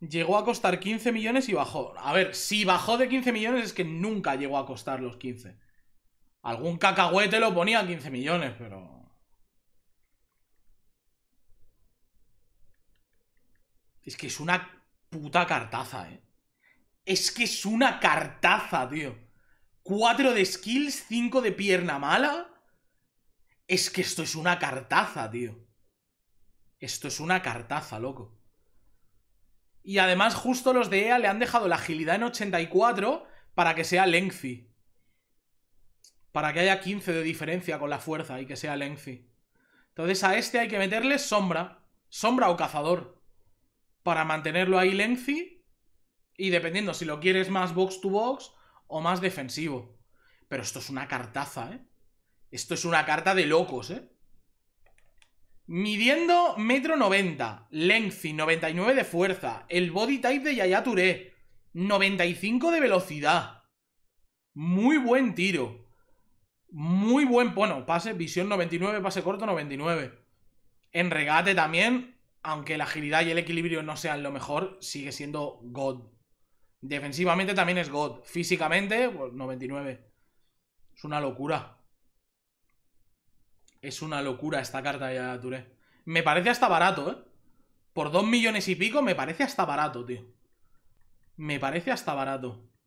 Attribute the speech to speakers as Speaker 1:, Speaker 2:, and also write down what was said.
Speaker 1: llegó a costar 15 millones y bajó. A ver, si bajó de 15 millones es que nunca llegó a costar los 15. Algún cacahuete lo ponía a 15 millones, pero... Es que es una puta cartaza, ¿eh? Es que es una cartaza, tío. 4 de skills, 5 de pierna mala. Es que esto es una cartaza, tío. Esto es una cartaza, loco. Y además, justo los de EA le han dejado la agilidad en 84 para que sea lengthy. Para que haya 15 de diferencia con la fuerza y que sea lengthy. Entonces a este hay que meterle sombra. Sombra o cazador. Para mantenerlo ahí lengthy. Y dependiendo si lo quieres más box to box o más defensivo. Pero esto es una cartaza, ¿eh? Esto es una carta de locos, ¿eh? Midiendo metro 90, lengthy 99 de fuerza, el body type de Yaya Touré, 95 de velocidad. Muy buen tiro. Muy buen, bueno, pase, visión 99, pase corto 99. En regate también, aunque la agilidad y el equilibrio no sean lo mejor, sigue siendo God. Defensivamente también es God. Físicamente, pues 99. Es una locura es una locura esta carta ya, Touré. Me parece hasta barato, ¿eh? Por dos millones y pico me parece hasta barato, tío. Me parece hasta barato.